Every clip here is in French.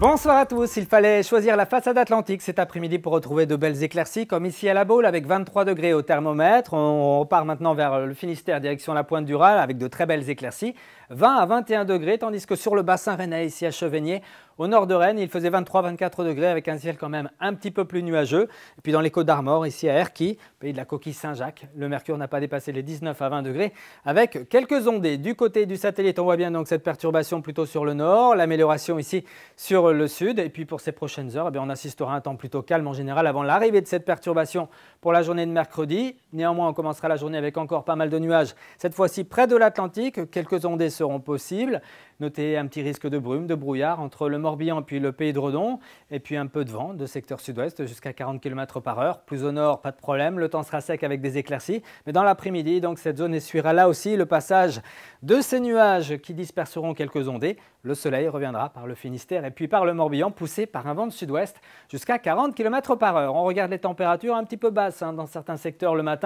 Bonsoir à tous. Il fallait choisir la façade atlantique cet après-midi pour retrouver de belles éclaircies, comme ici à La Baule avec 23 degrés au thermomètre. On repart maintenant vers le Finistère, direction la Pointe du Raz avec de très belles éclaircies. 20 à 21 degrés, tandis que sur le bassin rennais, ici à Chevenier, au nord de Rennes, il faisait 23-24 degrés avec un ciel quand même un petit peu plus nuageux. Et puis dans les Côtes d'Armor, ici à Erquy, pays de la coquille Saint-Jacques, le mercure n'a pas dépassé les 19 à 20 degrés avec quelques ondées. Du côté du satellite, on voit bien donc cette perturbation plutôt sur le nord, l'amélioration ici sur le sud. Et puis pour ces prochaines heures, eh on assistera à un temps plutôt calme en général avant l'arrivée de cette perturbation pour la journée de mercredi. Néanmoins, on commencera la journée avec encore pas mal de nuages. Cette fois-ci, près de l'Atlantique, quelques ondées seront possibles. Notez un petit risque de brume, de brouillard entre le Morbihan puis le Pays de Redon. Et puis un peu de vent de secteur sud-ouest jusqu'à 40 km par heure. Plus au nord, pas de problème. Le temps sera sec avec des éclaircies. Mais dans l'après-midi, donc cette zone essuiera là aussi le passage de ces nuages qui disperseront quelques ondées. Le soleil reviendra par le Finistère et puis par le Morbihan, poussé par un vent de sud-ouest jusqu'à 40 km par heure. On regarde les températures un petit peu basses hein, dans certains secteurs le matin.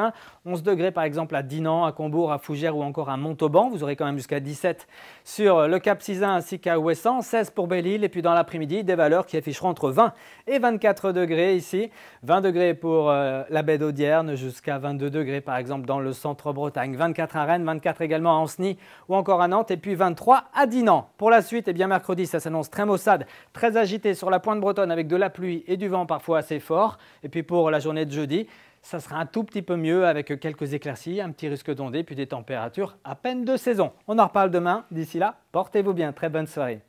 11 degrés par exemple à Dinan, à Combourg, à Fougères ou encore à Montauban. Vous aurez quand même jusqu'à 17 sur le Cap Cisin ainsi qu'à Ouessant. 16 pour Belle-Île et puis dans l'après-midi, des valeurs qui afficheront entre 20 et 24 degrés ici. 20 degrés pour euh, la baie d'Audierne jusqu'à 22 degrés par exemple dans le centre-Bretagne. 24 à Rennes, 24 également à Anceny ou encore à Nantes et puis 23 à Dinan. Pour la suite, eh bien mercredi, ça s'annonce très maussade, très agité sur la pointe bretonne avec de la pluie et du vent parfois assez fort. Et puis pour la journée de jeudi, ça sera un tout petit peu mieux avec quelques éclaircies, un petit risque d'ondée, puis des températures à peine de saison. On en reparle demain. D'ici là, portez-vous bien. Très bonne soirée.